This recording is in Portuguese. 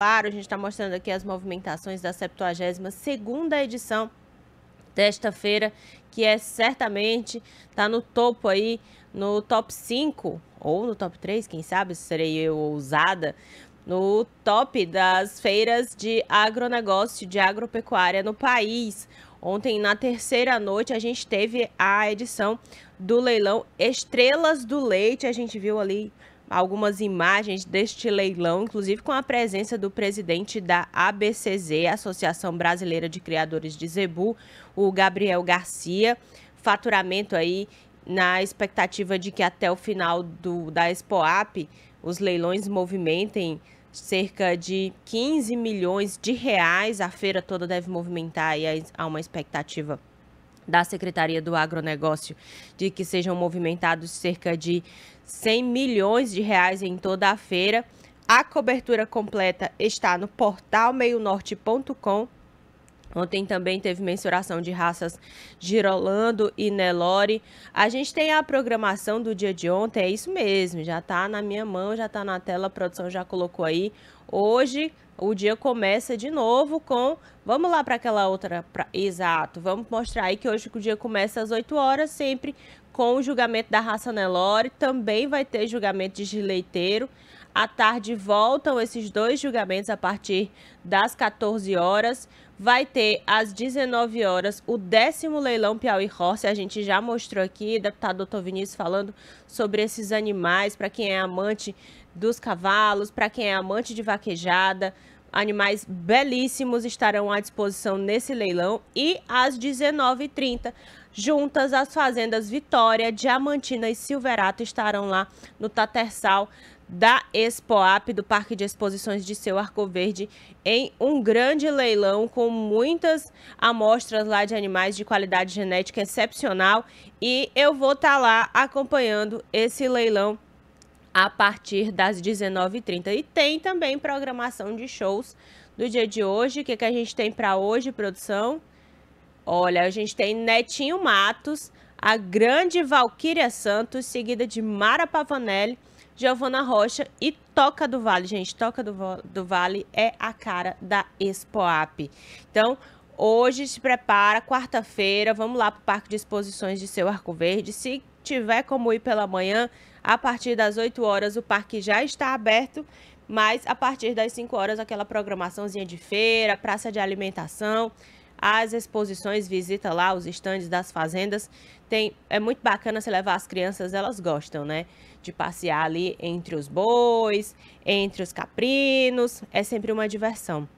claro, a gente está mostrando aqui as movimentações da 72 segunda edição desta feira, que é certamente, está no topo aí, no top 5, ou no top 3, quem sabe, serei eu ousada, no top das feiras de agronegócio, de agropecuária no país. Ontem, na terceira noite, a gente teve a edição do leilão Estrelas do Leite, a gente viu ali algumas imagens deste leilão, inclusive com a presença do presidente da ABCZ, Associação Brasileira de Criadores de Zebu, o Gabriel Garcia. Faturamento aí na expectativa de que até o final do, da Expoap os leilões movimentem cerca de 15 milhões de reais. A feira toda deve movimentar aí a uma expectativa da Secretaria do Agronegócio de que sejam movimentados cerca de 100 milhões de reais em toda a feira. A cobertura completa está no portal meionorte.com Ontem também teve mensuração de raças Girolando e Nelore. A gente tem a programação do dia de ontem, é isso mesmo, já está na minha mão, já está na tela, a produção já colocou aí. Hoje o dia começa de novo com. Vamos lá para aquela outra. Pra, exato, vamos mostrar aí que hoje o dia começa às 8 horas, sempre com o julgamento da raça Nelore. Também vai ter julgamento de leiteiro. À tarde voltam esses dois julgamentos a partir das 14 horas. Vai ter às 19 horas o décimo leilão Piauí Horse. A gente já mostrou aqui, deputado Dr. Vinícius falando sobre esses animais, para quem é amante dos cavalos, para quem é amante de vaquejada. Animais belíssimos estarão à disposição nesse leilão e às 19h30, juntas as fazendas Vitória, Diamantina e Silverato estarão lá no Tatersal da Expoap, do Parque de Exposições de Seu Arco Verde, em um grande leilão com muitas amostras lá de animais de qualidade genética excepcional. E eu vou estar tá lá acompanhando esse leilão a partir das 19h30. E tem também programação de shows do dia de hoje. O que, que a gente tem para hoje, produção? Olha, a gente tem Netinho Matos, a grande Valquíria Santos, seguida de Mara Pavanelli Giovana Rocha e Toca do Vale. Gente, Toca do, do Vale é a cara da Expoap. Então, hoje se prepara, quarta-feira, vamos lá para o Parque de Exposições de Seu Arco Verde. Se tiver como ir pela manhã, a partir das 8 horas o parque já está aberto, mas a partir das 5 horas aquela programaçãozinha de feira, praça de alimentação as exposições, visita lá os estandes das fazendas. Tem, é muito bacana você levar as crianças, elas gostam, né? De passear ali entre os bois, entre os caprinos. É sempre uma diversão.